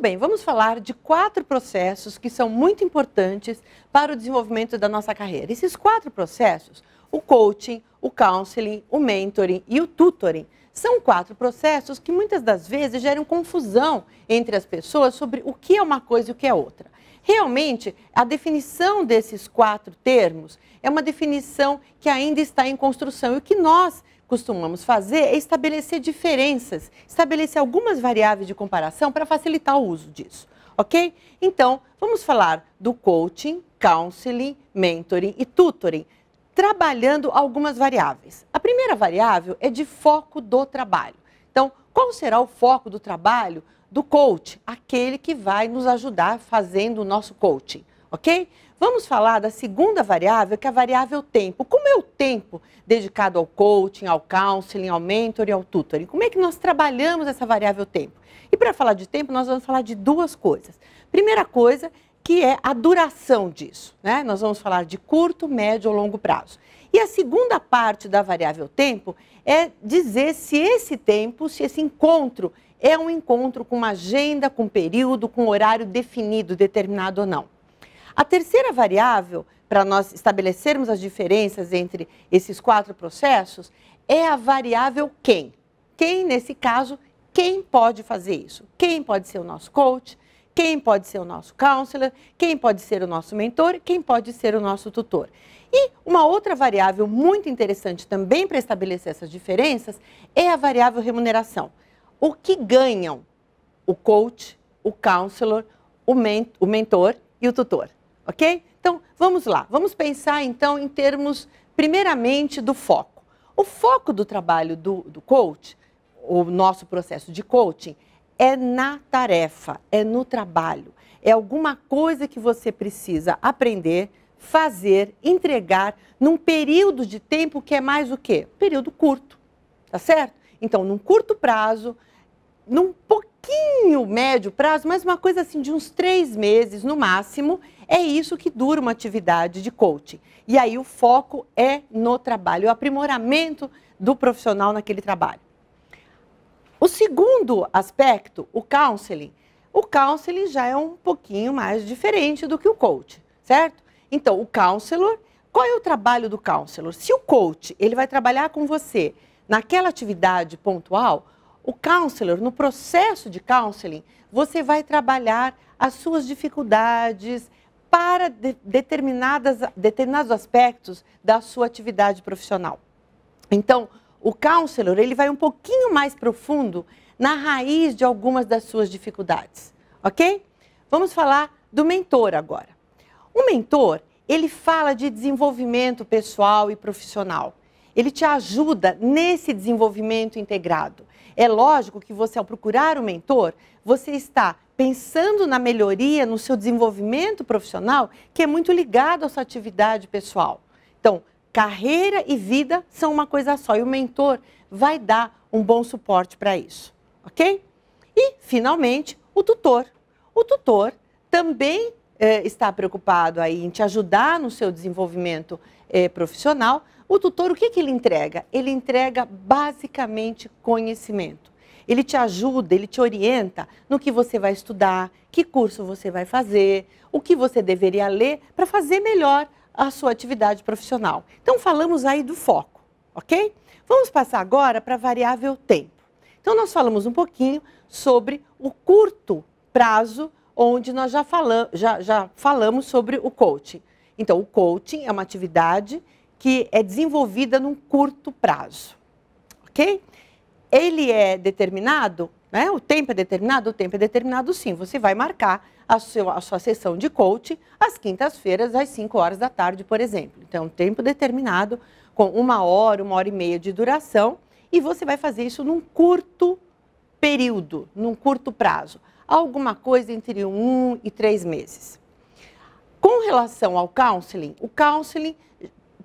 bem, vamos falar de quatro processos que são muito importantes para o desenvolvimento da nossa carreira. Esses quatro processos, o coaching, o counseling, o mentoring e o tutoring, são quatro processos que muitas das vezes geram confusão entre as pessoas sobre o que é uma coisa e o que é outra. Realmente, a definição desses quatro termos é uma definição que ainda está em construção e que nós costumamos fazer é estabelecer diferenças, estabelecer algumas variáveis de comparação para facilitar o uso disso, ok? Então, vamos falar do coaching, counseling, mentoring e tutoring, trabalhando algumas variáveis. A primeira variável é de foco do trabalho. Então, qual será o foco do trabalho do coach, aquele que vai nos ajudar fazendo o nosso coaching? ok? Vamos falar da segunda variável, que é a variável tempo. Como é o tempo dedicado ao coaching, ao counseling, ao mentor e ao tutoring? Como é que nós trabalhamos essa variável tempo? E para falar de tempo, nós vamos falar de duas coisas. Primeira coisa, que é a duração disso, né? Nós vamos falar de curto, médio ou longo prazo. E a segunda parte da variável tempo é dizer se esse tempo, se esse encontro é um encontro com uma agenda, com um período, com um horário definido, determinado ou não. A terceira variável, para nós estabelecermos as diferenças entre esses quatro processos, é a variável quem. Quem, nesse caso, quem pode fazer isso? Quem pode ser o nosso coach? Quem pode ser o nosso counselor? Quem pode ser o nosso mentor? Quem pode ser o nosso tutor? E uma outra variável muito interessante também para estabelecer essas diferenças é a variável remuneração. O que ganham o coach, o counselor, o, o mentor e o tutor? ok? Então, vamos lá. Vamos pensar, então, em termos, primeiramente, do foco. O foco do trabalho do, do coach, o nosso processo de coaching, é na tarefa, é no trabalho. É alguma coisa que você precisa aprender, fazer, entregar num período de tempo que é mais o quê? Período curto, tá certo? Então, num curto prazo, num pouquinho médio prazo, mas uma coisa assim de uns três meses no máximo, é isso que dura uma atividade de coaching. E aí o foco é no trabalho, o aprimoramento do profissional naquele trabalho. O segundo aspecto, o counseling. O counseling já é um pouquinho mais diferente do que o coach, certo? Então, o counselor, qual é o trabalho do counselor? Se o coach, ele vai trabalhar com você naquela atividade pontual, o counselor, no processo de counseling, você vai trabalhar as suas dificuldades, para de, determinadas, determinados aspectos da sua atividade profissional. Então, o counselor ele vai um pouquinho mais profundo na raiz de algumas das suas dificuldades, ok? Vamos falar do mentor agora. O mentor ele fala de desenvolvimento pessoal e profissional. Ele te ajuda nesse desenvolvimento integrado. É lógico que você, ao procurar um mentor, você está pensando na melhoria, no seu desenvolvimento profissional, que é muito ligado à sua atividade pessoal. Então, carreira e vida são uma coisa só e o mentor vai dar um bom suporte para isso, ok? E, finalmente, o tutor. O tutor também eh, está preocupado aí em te ajudar no seu desenvolvimento eh, profissional, o tutor, o que, que ele entrega? Ele entrega basicamente conhecimento. Ele te ajuda, ele te orienta no que você vai estudar, que curso você vai fazer, o que você deveria ler para fazer melhor a sua atividade profissional. Então, falamos aí do foco, ok? Vamos passar agora para a variável tempo. Então, nós falamos um pouquinho sobre o curto prazo, onde nós já, já, já falamos sobre o coaching. Então, o coaching é uma atividade que é desenvolvida num curto prazo. Ok? Ele é determinado, né? o tempo é determinado? O tempo é determinado sim. Você vai marcar a sua, a sua sessão de coach às quintas-feiras, às 5 horas da tarde, por exemplo. Então, um tempo determinado, com uma hora, uma hora e meia de duração, e você vai fazer isso num curto período, num curto prazo. Alguma coisa entre um e três meses. Com relação ao counseling, o counseling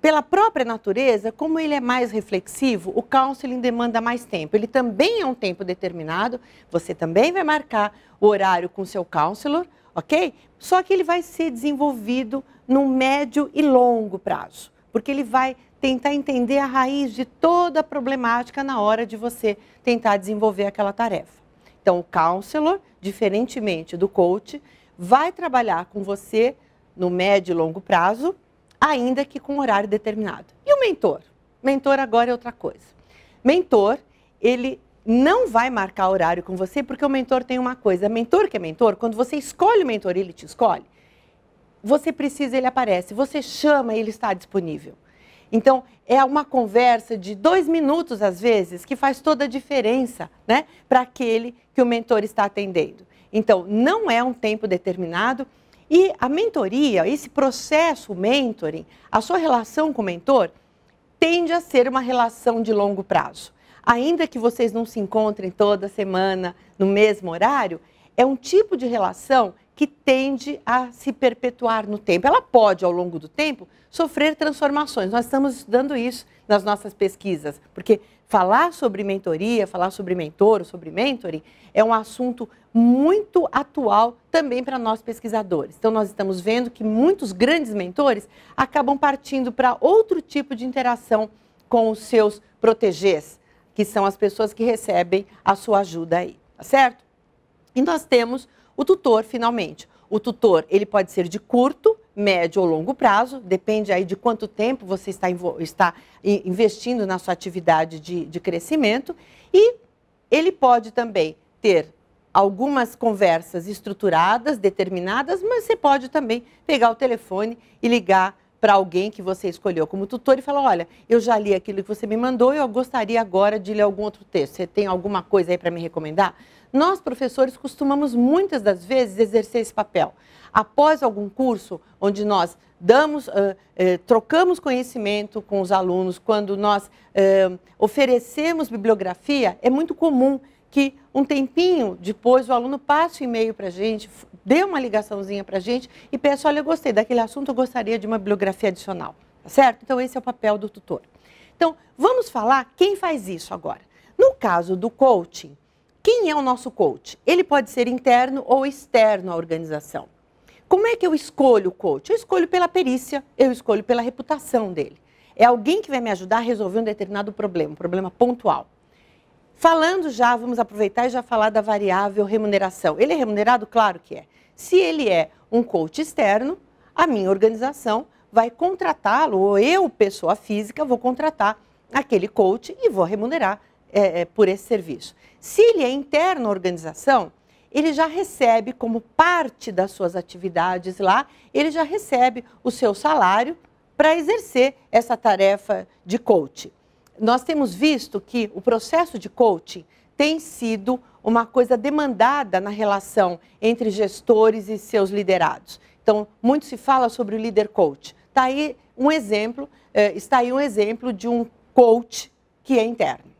pela própria natureza, como ele é mais reflexivo, o counseling demanda mais tempo. Ele também é um tempo determinado, você também vai marcar o horário com seu counselor, ok? Só que ele vai ser desenvolvido no médio e longo prazo, porque ele vai tentar entender a raiz de toda a problemática na hora de você tentar desenvolver aquela tarefa. Então, o counselor, diferentemente do coach, vai trabalhar com você no médio e longo prazo ainda que com horário determinado. E o mentor? Mentor agora é outra coisa. Mentor, ele não vai marcar horário com você, porque o mentor tem uma coisa. Mentor que é mentor, quando você escolhe o mentor, ele te escolhe. Você precisa, ele aparece. Você chama, ele está disponível. Então, é uma conversa de dois minutos, às vezes, que faz toda a diferença né, para aquele que o mentor está atendendo. Então, não é um tempo determinado e a mentoria, esse processo mentoring, a sua relação com o mentor, tende a ser uma relação de longo prazo. Ainda que vocês não se encontrem toda semana no mesmo horário, é um tipo de relação que tende a se perpetuar no tempo. Ela pode, ao longo do tempo, sofrer transformações. Nós estamos estudando isso nas nossas pesquisas, porque falar sobre mentoria, falar sobre mentor, sobre mentoring, é um assunto muito atual também para nós pesquisadores. Então, nós estamos vendo que muitos grandes mentores acabam partindo para outro tipo de interação com os seus protegês, que são as pessoas que recebem a sua ajuda aí, tá certo? E nós temos o tutor, finalmente. O tutor, ele pode ser de curto, médio ou longo prazo, depende aí de quanto tempo você está, está investindo na sua atividade de, de crescimento. E ele pode também ter algumas conversas estruturadas, determinadas, mas você pode também pegar o telefone e ligar para alguém que você escolheu como tutor e falar: olha, eu já li aquilo que você me mandou, eu gostaria agora de ler algum outro texto. Você tem alguma coisa aí para me recomendar? Nós, professores, costumamos muitas das vezes exercer esse papel. Após algum curso onde nós damos, uh, uh, trocamos conhecimento com os alunos, quando nós uh, oferecemos bibliografia, é muito comum que um tempinho depois o aluno passe o e-mail para a gente, dê uma ligaçãozinha para a gente e peça, olha, eu gostei daquele assunto, eu gostaria de uma bibliografia adicional, tá certo? Então, esse é o papel do tutor. Então, vamos falar quem faz isso agora. No caso do coaching, quem é o nosso coach? Ele pode ser interno ou externo à organização. Como é que eu escolho o coach? Eu escolho pela perícia, eu escolho pela reputação dele. É alguém que vai me ajudar a resolver um determinado problema, um problema pontual. Falando já, vamos aproveitar e já falar da variável remuneração. Ele é remunerado? Claro que é. Se ele é um coach externo, a minha organização vai contratá-lo, ou eu, pessoa física, vou contratar aquele coach e vou remunerar é, é, por esse serviço. Se ele é interno à organização, ele já recebe como parte das suas atividades lá, ele já recebe o seu salário para exercer essa tarefa de coaching. Nós temos visto que o processo de coaching tem sido uma coisa demandada na relação entre gestores e seus liderados. Então, muito se fala sobre o líder coach. Está aí um exemplo, eh, está aí um exemplo de um coach que é interno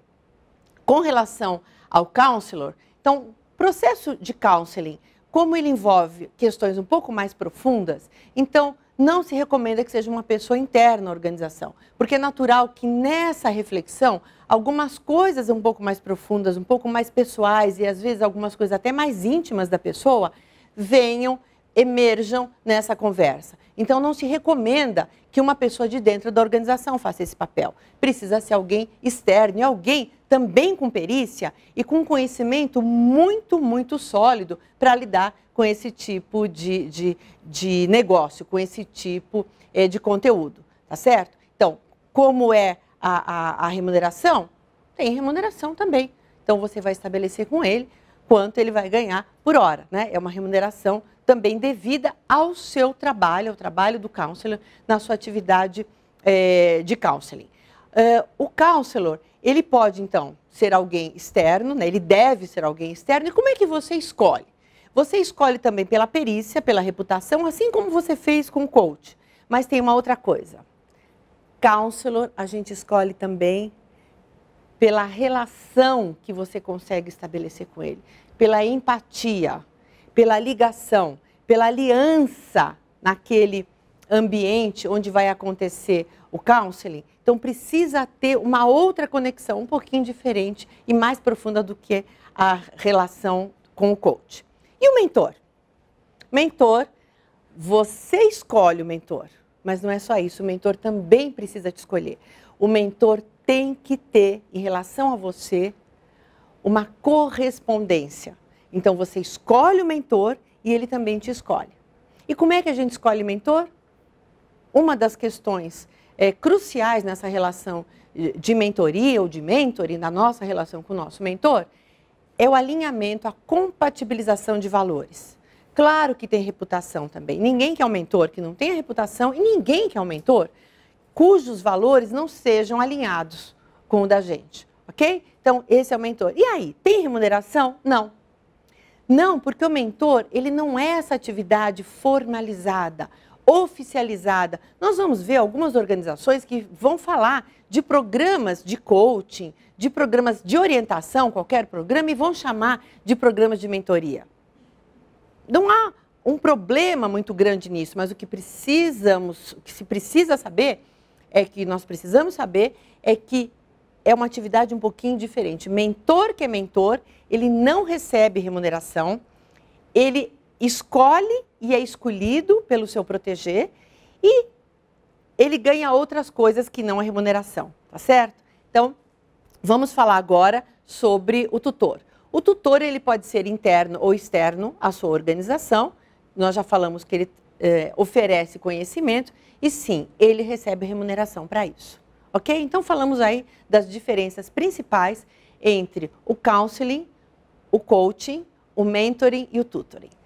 com relação ao counselor, então, processo de counseling, como ele envolve questões um pouco mais profundas, então não se recomenda que seja uma pessoa interna à organização, porque é natural que nessa reflexão algumas coisas um pouco mais profundas, um pouco mais pessoais e às vezes algumas coisas até mais íntimas da pessoa venham emerjam nessa conversa. Então, não se recomenda que uma pessoa de dentro da organização faça esse papel. Precisa ser alguém externo e alguém também com perícia e com conhecimento muito, muito sólido para lidar com esse tipo de, de, de negócio, com esse tipo eh, de conteúdo, tá certo? Então, como é a, a, a remuneração? Tem remuneração também. Então, você vai estabelecer com ele quanto ele vai ganhar por hora, né? É uma remuneração também devida ao seu trabalho, ao trabalho do counselor na sua atividade é, de counseling. Eh, o counselor, ele pode, então, ser alguém externo, né? ele deve ser alguém externo. E como é que você escolhe? Você escolhe também pela perícia, pela reputação, assim como você fez com o coach. Mas tem uma outra coisa. Counselor, a gente escolhe também pela relação que você consegue estabelecer com ele, pela empatia, pela ligação, pela aliança naquele ambiente onde vai acontecer o counseling. Então precisa ter uma outra conexão um pouquinho diferente e mais profunda do que a relação com o coach. E o mentor? Mentor, você escolhe o mentor, mas não é só isso, o mentor também precisa te escolher. O mentor tem que ter em relação a você uma correspondência então você escolhe o mentor e ele também te escolhe. E como é que a gente escolhe mentor? Uma das questões é, cruciais nessa relação eh, de mentoria ou de mentoring, na nossa relação com o nosso mentor, é o alinhamento, a compatibilização de valores. Claro que tem reputação também. Ninguém quer é um mentor que não tenha reputação e ninguém quer é um mentor cujos valores não sejam alinhados com o da gente, ok? Então, esse é o mentor. E aí, tem remuneração? Não. Não, porque o mentor, ele não é essa atividade formalizada, oficializada. Nós vamos ver algumas organizações que vão falar de programas de coaching, de programas de orientação, qualquer programa, e vão chamar de programas de mentoria. Não há um problema muito grande nisso, mas o que precisamos, o que se precisa saber é que nós precisamos saber é que é uma atividade um pouquinho diferente. Mentor que é mentor, ele não recebe remuneração, ele escolhe e é escolhido pelo seu proteger e ele ganha outras coisas que não a remuneração, tá certo? Então, vamos falar agora sobre o tutor. O tutor ele pode ser interno ou externo à sua organização. Nós já falamos que ele eh, oferece conhecimento e sim, ele recebe remuneração para isso ok? Então falamos aí das diferenças principais entre o counseling, o coaching, o mentoring e o tutoring.